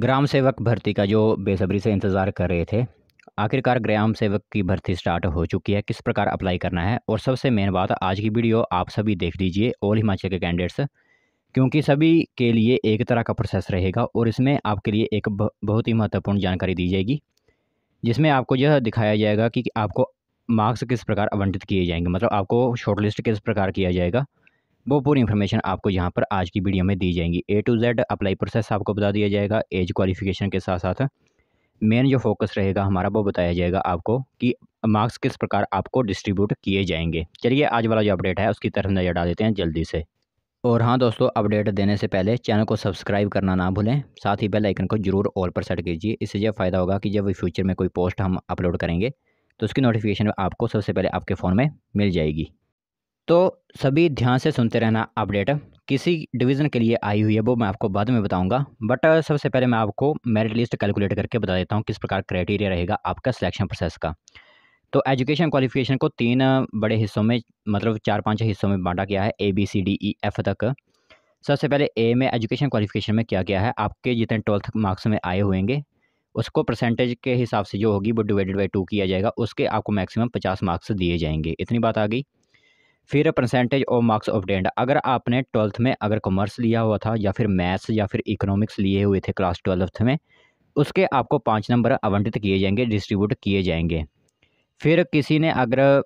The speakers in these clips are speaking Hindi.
ग्राम सेवक भर्ती का जो बेसब्री से इंतज़ार कर रहे थे आखिरकार ग्राम सेवक की भर्ती स्टार्ट हो चुकी है किस प्रकार अप्लाई करना है और सबसे मेन बात आज की वीडियो आप सभी देख लीजिए ऑल हिमाचल के कैंडिडेट्स क्योंकि सभी के लिए एक तरह का प्रोसेस रहेगा और इसमें आपके लिए एक बहुत ही महत्वपूर्ण जानकारी दी जाएगी जिसमें आपको यह दिखाया जाएगा कि आपको मार्क्स किस प्रकार आवंटित किए जाएंगे मतलब आपको शॉर्टलिस्ट किस प्रकार किया जाएगा वो पूरी इन्फॉर्मेशन आपको यहाँ पर आज की वीडियो में दी जाएंगी A to Z apply process आपको बता दिया जाएगा एज क्वालिफिकेशन के साथ साथ मेन जो फोकस रहेगा हमारा वो बताया जाएगा आपको कि मार्क्स किस प्रकार आपको डिस्ट्रीब्यूट किए जाएंगे चलिए आज वाला जो अपडेट है उसकी तरफ नज़र डाल देते हैं जल्दी से और हाँ दोस्तों अपडेट देने से पहले चैनल को सब्सक्राइब करना ना भूलें साथ ही बेल आइकन को जरूर ऑल पर सेट कीजिए इससे यह फ़ायदा होगा कि जब फ्यूचर में कोई पोस्ट हम अपलोड करेंगे तो उसकी नोटिफिकेशन आपको सबसे पहले आपके फ़ोन में मिल जाएगी तो सभी ध्यान से सुनते रहना अपडेट किसी डिवीज़न के लिए आई हुई है वो मैं आपको बाद में बताऊंगा बट सबसे पहले मैं आपको मेरिट लिस्ट कैलकुलेट करके बता देता हूँ किस प्रकार क्राइटेरिया रहेगा आपका सिलेक्शन प्रोसेस का तो एजुकेशन क्वालिफिकेशन को तीन बड़े हिस्सों में मतलब चार पाँच हिस्सों में बांटा गया है A B C D E F तक सबसे पहले ए में एजुकेशन क्वालिफिकेशन में क्या क्या है आपके जितने ट्वेल्थ मार्क्स में आए हुएंगे उसको परसेंटेज के हिसाब से जो होगी वो डिवाइडेड बाई टू किया जाएगा उसके आपको मैक्सिमम पचास मार्क्स दिए जाएंगे इतनी बात आ गई फिर परसेंटेज ऑफ मार्क्स ऑबटेंड अगर आपने ट्वेल्थ में अगर कॉमर्स लिया हुआ था या फिर मैथ्स या फिर इकोनॉमिक्स लिए हुए थे क्लास ट्वेल्थ में उसके आपको पाँच नंबर आवंटित किए जाएंगे डिस्ट्रीब्यूट किए जाएंगे फिर किसी ने अगर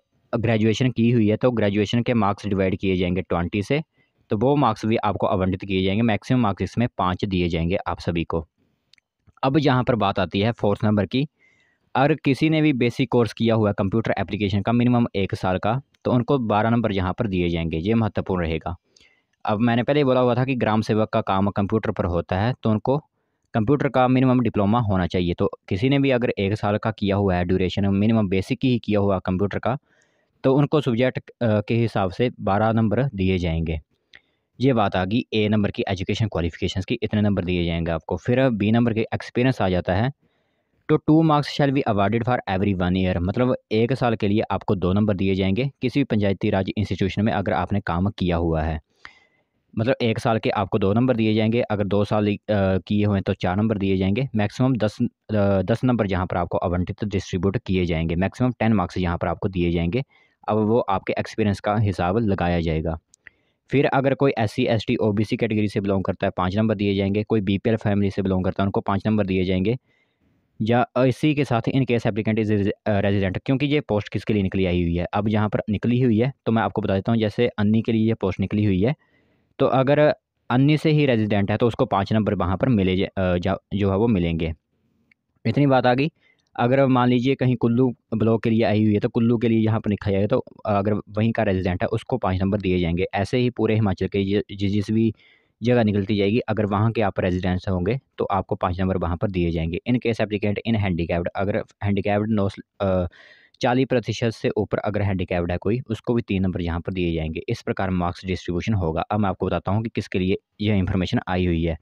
ग्रेजुएशन की हुई है तो ग्रेजुएशन के मार्क्स डिवाइड किए जाएंगे ट्वेंटी से तो वो मार्क्स भी आपको आवंटित किए जाएंगे मैक्सिमम मार्क्स इसमें पाँच दिए जाएंगे आप सभी को अब यहाँ पर बात आती है फोर्थ नंबर की अगर किसी ने भी बेसिक कोर्स किया हुआ कंप्यूटर एप्लीकेशन का मिनिमम एक साल का तो उनको बारह नंबर यहाँ पर दिए जाएंगे ये महत्वपूर्ण रहेगा अब मैंने पहले बोला हुआ था कि ग्राम सेवक का काम कंप्यूटर पर होता है तो उनको कंप्यूटर का मिनिमम डिप्लोमा होना चाहिए तो किसी ने भी अगर एक साल का किया हुआ है ड्यूरेशन मिनिमम बेसिक ही किया हुआ कंप्यूटर का तो उनको सब्जेक्ट के हिसाब से बारह नंबर दिए जाएंगे ये बात आ गई ए नंबर की एजुकेशन क्वालिफिकेशंस की इतने नंबर दिए जाएंगे आपको फिर बी नंबर के एक्सपीरियंस आ जाता है तो two marks shall be awarded for every one year मतलब एक साल के लिए आपको दो नंबर दिए जाएंगे किसी भी पंचायती राज इंस्टीट्यूशन में अगर आपने काम किया हुआ है मतलब एक साल के आपको दो नंबर दिए जाएंगे अगर दो साल किए हुए तो चार नंबर दिए जाएंगे मैक्सिमम दस दस नंबर जहाँ पर आपको आवंटित डिस्ट्रीब्यूट किए जाएंगे मैक्सिमम टेन मार्क्स यहाँ पर आपको दिए जाएंगे अब वो आपके एक्सपीरियंस का हिसाब लगाया जाएगा फिर अगर कोई S C S T O B C category से बिलोंग करता है पाँच नंबर दिए जाएंगे कोई बी पी एल फैमिली से बिलोंग करता है उनको पाँच नंबर दिए जाएंगे या इसी के साथ in case applicant is resident क्योंकि ये पोस्ट किसके लिए निकली आई हुई है अब यहाँ पर निकली हुई है तो मैं आपको बता देता हूँ जैसे अन्नी के लिए ये पोस्ट निकली हुई है तो अगर अन्नी से ही रेजिडेंट है तो उसको पाँच नंबर वहाँ पर मिले जा, जो है वो मिलेंगे इतनी बात आ गई अगर मान लीजिए कहीं कुल्लू ब्लॉक के लिए आई हुई है तो कुल्लू के लिए यहाँ पर लिखा जाएगा तो अगर वहीं का रेजिडेंट है उसको पाँच नंबर दिए जाएंगे ऐसे ही पूरे हिमाचल के जिस भी जगह निकलती जाएगी अगर वहाँ के आप रेजिडेंस होंगे तो आपको पाँच नंबर वहाँ पर दिए जाएंगे in case applicant in handicapped अगर हैंडीकैप्ड नो चालीस प्रतिशत से ऊपर अगर हैंडीकैप्ड है कोई उसको भी तीन नंबर यहाँ पर दिए जाएंगे इस प्रकार मार्क्स डिस्ट्रीब्यूशन होगा अब मैं आपको बताता हूँ कि किसके लिए यह इन्फॉर्मेशन आई हुई है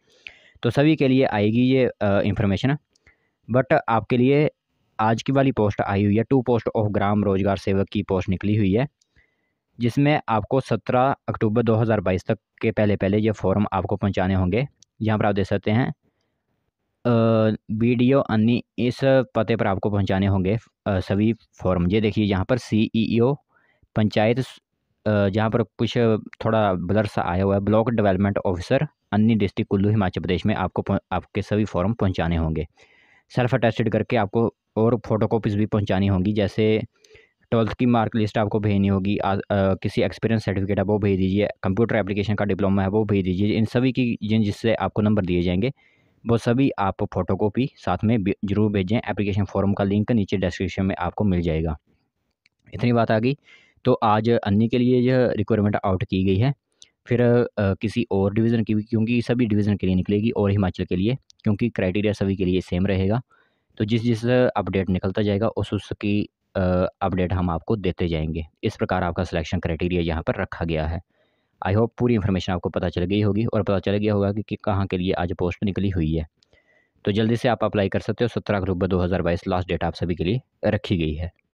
तो सभी के लिए आएगी ये इन्फॉर्मेशन बट आपके लिए आज की वाली पोस्ट आई हुई है टू पोस्ट ऑफ ग्राम रोजगार सेवक की पोस्ट निकली हुई है जिसमें आपको 17 अक्टूबर 2022 तक के पहले पहले ये फॉर्म आपको पहुंचाने होंगे यहाँ पर आप देख सकते हैं वीडियो अन्नी इस पते पर आपको पहुंचाने होंगे सभी फॉर्म ये देखिए यहाँ पर सी ई ओ पंचायत जहाँ पर कुछ थोड़ा ब्लर सा आया हुआ है block development officer Anni district Kullu Himachal Pradesh में आपको आपके सभी फॉर्म पहुँचाने होंगे सेल्फ अटेस्टेड करके आपको और फोटो भी पहुँचानी होंगी जैसे ट्वेल्थ की मार्क लिस्ट आपको भेजनी होगी आ, आ, किसी एक्सपीरियंस सर्टिफिकेट है वो भेज दीजिए कंप्यूटर एप्लीकेशन का डिप्लोमा है वो भेज दीजिए इन सभी की जिन जिससे आपको नंबर दिए जाएंगे वो सभी आप फोटो कॉपी साथ में ज़रूर भेजें एप्लीकेशन फॉर्म का लिंक नीचे डिस्क्रिप्शन में आपको मिल जाएगा इतनी बात आ गई तो आज अन्य के लिए यह रिक्वायरमेंट आउट की गई है फिर आ, किसी और डिवीज़न की भी क्योंकि सभी डिवीज़न के लिए निकलेगी और हिमाचल के लिए क्योंकि क्राइटेरिया सभी के लिए सेम रहेगा तो जिस जिस अपडेट निकलता जाएगा उस उसकी अपडेट हम आपको देते जाएंगे इस प्रकार आपका सिलेक्शन क्राइटेरिया यहाँ पर रखा गया है आई होप पूरी इन्फॉर्मेशन आपको पता चल गई होगी और पता चल गया होगा कि, कि कहाँ के लिए आज पोस्ट निकली हुई है तो जल्दी से आप अप्लाई कर सकते हो सत्रह अक्टूबर दो हज़ार बाईस लास्ट डेट आप सभी के लिए रखी गई है